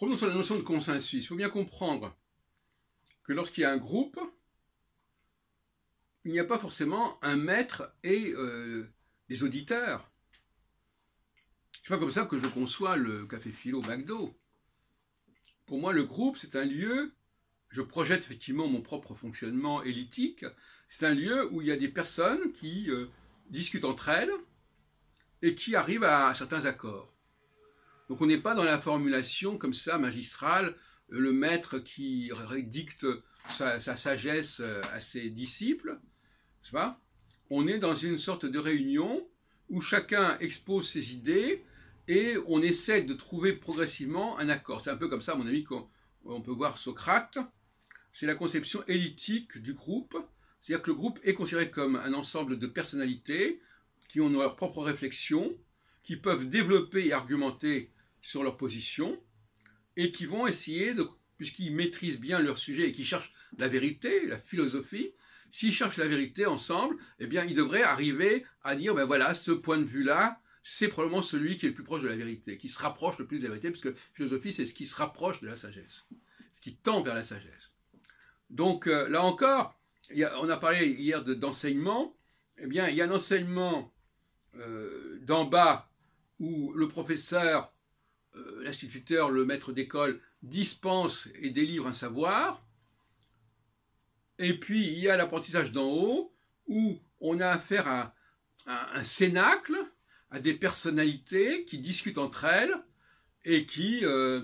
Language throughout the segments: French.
Revenons sur la notion de consensus. Il faut bien comprendre que lorsqu'il y a un groupe, il n'y a pas forcément un maître et euh, des auditeurs. C'est pas comme ça que je conçois le café philo McDo. Pour moi, le groupe, c'est un lieu, je projette effectivement mon propre fonctionnement élitique, c'est un lieu où il y a des personnes qui euh, discutent entre elles et qui arrivent à certains accords. Donc on n'est pas dans la formulation comme ça magistrale, euh, le maître qui dicte sa, sagesse euh, à ses disciples, On est dans une sorte de réunion où chacun expose ses idées et on essaie de trouver progressivement un accord. C'est un peu comme ça, à mon avis, qu'on peut voir Socrate. C'est la conception élitique du groupe, c'est-à-dire que le groupe est considéré comme un ensemble de personnalités qui ont leur propre réflexions, qui peuvent développer et argumenter sur leur position et qui vont essayer puisqu'ils maîtrisent bien leur sujet et qui cherchent la vérité, la philosophie, s'ils cherchent la vérité ensemble, eh bien, ils devraient arriver à dire, ben voilà, ce point de vue-là, c'est probablement celui qui est le plus proche de la vérité, qui se rapproche le plus de la vérité, puisque que philosophie, c'est ce qui se rapproche de la sagesse, ce qui tend vers la sagesse. Donc, euh, là encore, on a parlé hier d'enseignement, eh bien, il y a un enseignement euh, d'en bas où le professeur euh, l'instituteur, le maître d'école, dispense et délivre un savoir. Et puis, il y a l'apprentissage d'en haut, où on a affaire à, un cénacle, à des personnalités qui discutent entre elles et qui euh,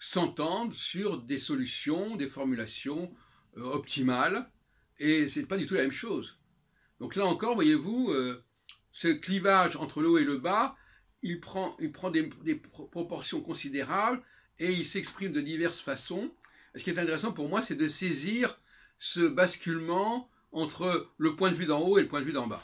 s'entendent sur des solutions, des formulations euh, optimales. Et ce n'est pas du tout la même chose. Donc là encore, voyez-vous, ce clivage entre le haut et le bas il prend, des, des proportions considérables et il s'exprime de diverses façons. Ce qui est intéressant pour moi, c'est de saisir ce basculement entre le point de vue d'en haut et le point de vue d'en bas.